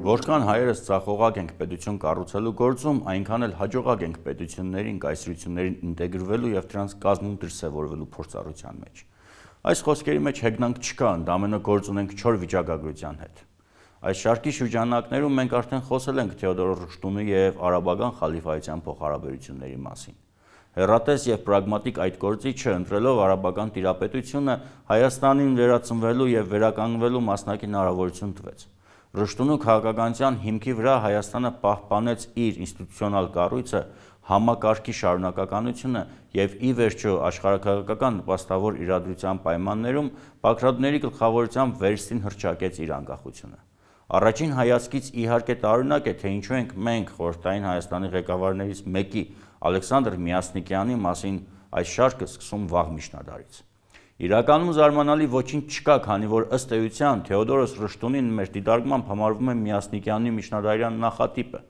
Որքան հայերս ցախողակ ենք պետություն կառուցելու գործում, այնքան էլ հաջողակ ենք պետություններին, կայսրություններին ինտեգրվելու եւ դրանց կազմում դրսեւորվելու փորձառության մեջ։ Այս խոսքերի մեջ հեգնանք չկա, ընդամենը գործ ունենք 4 վիճակագրության հետ։ Այս շարքի շրջանակներում մենք արդեն խոսել ենք Թեոդոր Ռուշտունի եւ Արաբական խալիֆայության փոխհարաբերությունների մասին։ Հերատես եւ պրագմատիկ այդ գործիչը ընտրելով արաբական տիրապետությունը Հայաստանին վերածնվելու եւ վերականգնվելու մասնակի հնարավորություն տվեց։ Ռշտունու քաղաքականության հիմքի վրա Հայաստանը պահպանեց իր ինստիտուցիոնալ կառույցը, համակարգի շարունակականությունը եւ ի վերջո աշխարհակաղակական նպաստավոր իրադրության պայմաններում Բագրատների գլխավորությամբ վերստին հրճակեց իր անկախությունը։ Առաջին հայացքից իհարկե տարօրինակ է, թե ինչու ենք մենք խորտային Հայաստանի ղեկավարներից մեկի Ալեքսանդր Միասնիկյանի մասին այս շարքը սկսում վաղ միջնադարից։ Իրականում զարմանալի ոչինչ չկա, քանի որ ըստ էության Թեոդորոս Ռշտունին մեր դիտարկմամբ համարվում է Միասնիկյանի միջնադարյան նախատիպը։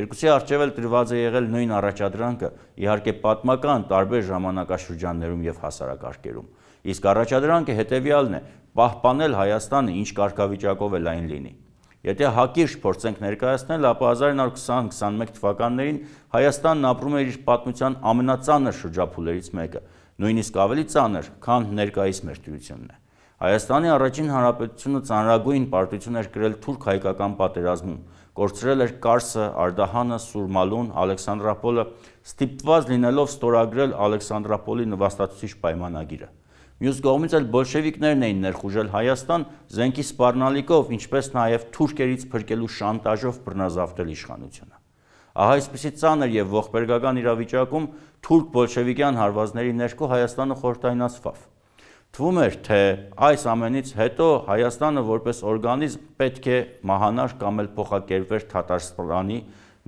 Երկուսի արժևել դրված է եղել նույն առաջադրանքը, իհարկե պատմական տարբեր ժամանակաշրջաններում եւ հասարակարգերում։ Իսկ առաջադրանքը հետեւյալն է՝ պահպանել Հայաստանը ինչ կարգավիճակով էլ այն լինի։ Եթե հակիրճ փորձենք ներկայացնել, ապա 1920-21 թվականներին Հայաստանն ապրում էր իր պատմության ամենածանր շրջափուլերից մեկը նույնիսկ ավելի ծանր, քան ներկայիս մեր դյուրությունն է։ Հայաստանի առաջին հանրապետությունը ծանրագույն պարտություն էր կրել թուրք հայկական պատերազմում, կորցրել էր Կարսը, Արդահանը, Սուրմալուն, Ալեքսանդրապոլը, ստիպված լինելով ստորագրել Ալեքսանդրապոլի նվաստացուցիչ պայմանագիրը։ Մյուս կողմից էլ բոլշևիկներն էին ներխուժել Հայաստան զենքի սպառնալիքով, ինչպես նաև թուրքերից փրկելու շանտաժով բռնազավթել իշխանությունը։ Ահա այսպիսի ծանր եւ ողբերգական իրավիճակում թուրք բոլշևիկյան հարվածների ներքո Հայաստանը խորտայնացվավ։ Թվում էր, թե այս ամենից հետո Հայաստանը որպես օրգանիզմ պետք է մահանար կամ էլ փոխակերպվեր Թաթարստանի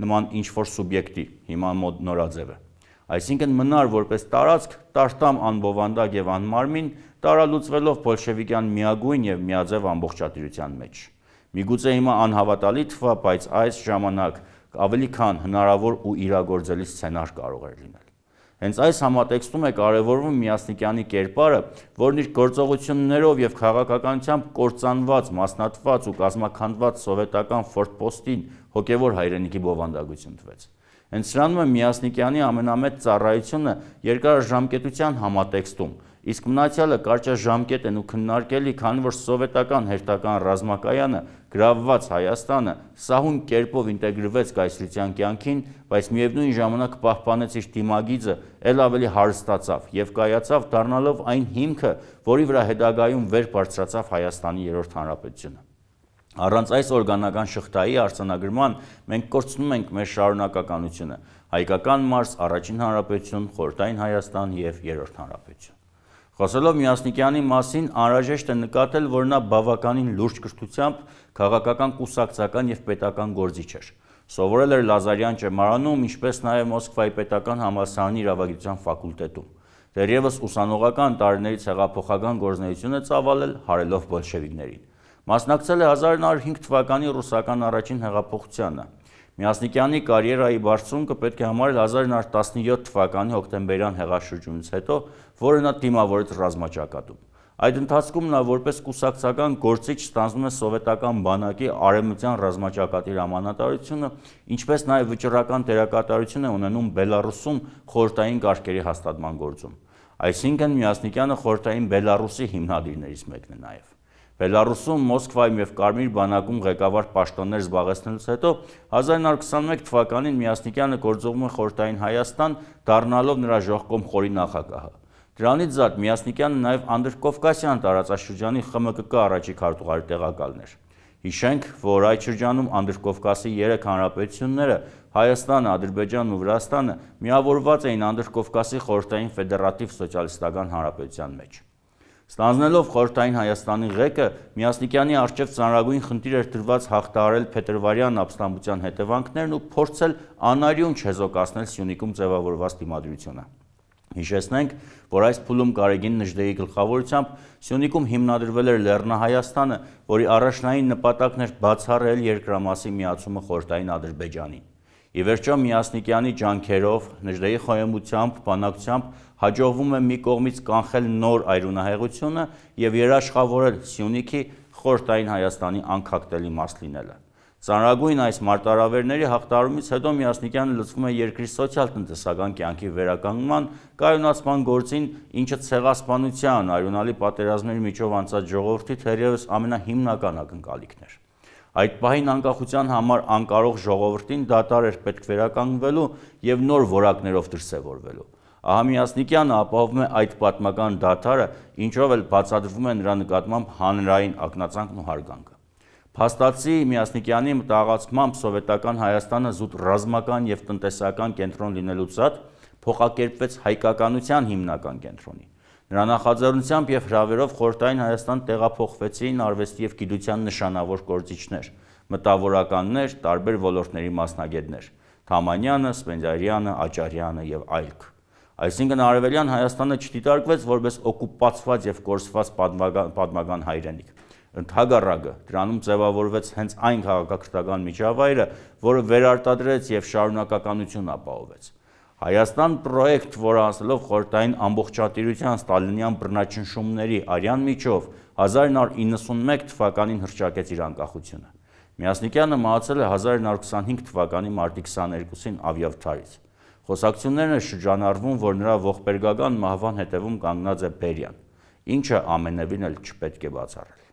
նման ինչ որ սուբյեկտի հիմա մոտ նորաձևը։ Այսինքն մնար որպես տարածք տարտամ անբովանդակ եւ անմարմին տարալուծվելով բոլշևիկյան միագույն եւ միաձև ամբողջատիրության մեջ։ Միգուցե հիմա անհավատալի թվա, բայց այս ժամանակ ավելի քան հնարավոր ու իրագործելի սցենար կարող էր լինել։ Հենց այս համատեքստում է կարևորվում Միասնիկյանի կերպարը, որն իր գործողություններով եւ քաղաքականությամբ կործանված, մասնատված ու կազմակերպված սովետական ֆորտպոստին հոգեվոր հայրենիքի բովանդակություն տվեց։ Հենց սրանում է Միասնիկյանի ամենամեծ ծառայությունը երկարաժամկետության համատեքստում, Իսկ մնացյալը կարճաժամկետ են ու քննարկելի, քանի որ սովետական հերթական ռազմակայանը գրավված Հայաստանը սահուն կերպով ինտեգրվեց կայսրության կյանքին, բայց միևնույն ժամանակ պահպանեց իր դիմագիծը, ել ավելի հարստացավ եւ կայացավ դառնալով այն հիմքը, որի վրա հետագայում վեր բարձրացավ Հայաստանի երրորդ հանրապետությունը։ Առանց այս օրգանական շղթայի արցանագրման մենք կորցնում ենք մեր շարունակականությունը՝ հայկական մարզ, առաջին հանրապետություն, խորտային Հայաստան եւ երրորդ հանրապետություն։ Խոսելով Միասնիկյանի մասին անհրաժեշտ է նկատել, որ նա բավականին լուրջ կրթությամբ քաղաքական կուսակցական եւ պետական գործիչ էր։ Սովորել էր Լազարյան ճեմարանում, ինչպես նաեւ Մոսկվայի պետական համալսարանի իրավագիտության ֆակուլտետում։ Դեռևս ուսանողական տարիներից հեղափոխական գործունեություն է ծավալել հարելով բոլշևիկներին։ Մասնակցել է 1905 թվականի ռուսական առաջին հեղափոխությանը։ Միասնիկյանի կարիերայի բարձունքը պետք է համարել 1917 թվականի հոկտեմբերյան հեղաշրջումից հետո, որը նա դիմավորեց ռազմաճակատում։ Այդ ընթացքում նա որպես կուսակցական գործիչ ստանձնում է սովետական բանակի արևմտյան ռազմաճակատի հրամանատարությունը, ինչպես նաև վճռական դերակատարություն է ունենում Բելարուսում խորհրդային կարգերի հաստատման գործում։ Այսինքն Միասնիկյանը խորհրդային Բելարուսի հիմնադիրներից մեկն է նաև։ Բելարուսում Մոսկվայում եւ Կարմիր բանակում ղեկավար պաշտոններ զբաղեցնելուց հետո 1921 թվականին Միասնիկյանը գործողում է Խորհրդային Հայաստան, դառնալով նրա ժողկոմ խորի նախագահը։ Դրանից զատ Միասնիկյանը նաեւ Անդրկովկասյան տարածաշրջանի ԽՄԿԿ առաջի քարտուղարի տեղակալն էր։ Հիշենք, որ այդ շրջանում Անդրկովկասի 3 հանրապետությունները՝ Հայաստանը, Ադրբեջանն ու Վրաստանը, միավորված էին Անդրկովկասի խորհրդային ֆեդերատիվ սոցիալիստական հանրապետության մեջ։ Ստանձնելով խորհրդային Հայաստանի ղեկը Միասնիկյանի արժեվ ցանրագույն խնդիր էր դրված հաղթահարել Փետրվարյան ապստամբության հետևանքներն ու փորձել անարյուն չեզոքացնել Սյունիքում ձևավորված դիմադրությունը։ Հիշեցնենք, որ այս փուլում Կարեգին Նժդեի գլխավորությամբ Սյունիքում հիմնադրվել էր Լեռնահայաստանը, որի առաջնային նպատակն էր բացառել երկրամասի միացումը խորհրդային Ադրբեջանին։ Ի վերջո Միասնիկյանի ջանքերով, Նժդեի խոհեմությամբ, բանակցությամբ հաջողվում է մի կողմից կանխել նոր այրունահեղությունը եւ երաշխավորել Սյունիքի խորտային Հայաստանի անկախտելի մաս լինելը։ Ծանրագույն այս մարտարավերների հաղթարումից հետո Միասնիկյանը լծվում է երկրի սոցիալ-տնտեսական կյանքի վերականգնման կայունացման գործին, ինչը ցեղասպանության, արյունալի պատերազմների միջով անցած ժողովրդի թերևս ամենահիմնական ակնկալիքն էր։ Այդ պահին անկախության համար անկարող ժողովրդին դատար էր պետք վերականգնվելու եւ նոր ворակներով դրսեւորվելու։ Ահամիասնիկյանը ապահովում է այդ պատմական դաթարը, ինչով էլ բացատրվում է նրա նկատմամբ հանրային ակնածանքն ու հարգանքը։ Փաստացի Միասնիկյանի մտաղացմամբ սովետական Հայաստանը զուտ ռազմական եւ տնտեսական կենտրոն լինելուց հատ փոխակերպվեց հայկականության հիմնական կենտրոնի։ Նրա նախաձեռնությամբ եւ հրավերով խորտային Հայաստան տեղափոխվեցին արվեստի եւ գիտության նշանավոր գործիչներ, մտավորականներ, տարբեր ոլորտների մասնագետներ՝ Թամանյանը, Սպենդիարյանը, Աճարյանը եւ այլք։ Այսինքն Արևելյան Հայաստանը չդիտարկվեց որպես օկուպացված եւ կորսված պատմական պատմական հայրենիք ընդհանրակը դրանում ձևավորվեց հենց այն քաղաքակրթական միջավայրը, որը վերարտադրեց եւ շարունակականություն ապահովեց։ Հայաստան պրոյեկտ, որը ասելով խորտային ամբողջատիրության ստալինյան բռնաճնշումների արյան միջով 1991 թվականին հրճակեց իր անկախությունը։ Միասնիկյանը մահացել է 1925 թվականի մարտի 22-ին Ավիավթարից։ Խոսակցություններն շրջանառվում, որ նրա ողբերգական մահվան հետևում կանգնած է Բերյան, ինչը ամենևին էլ չպետք է բացառել։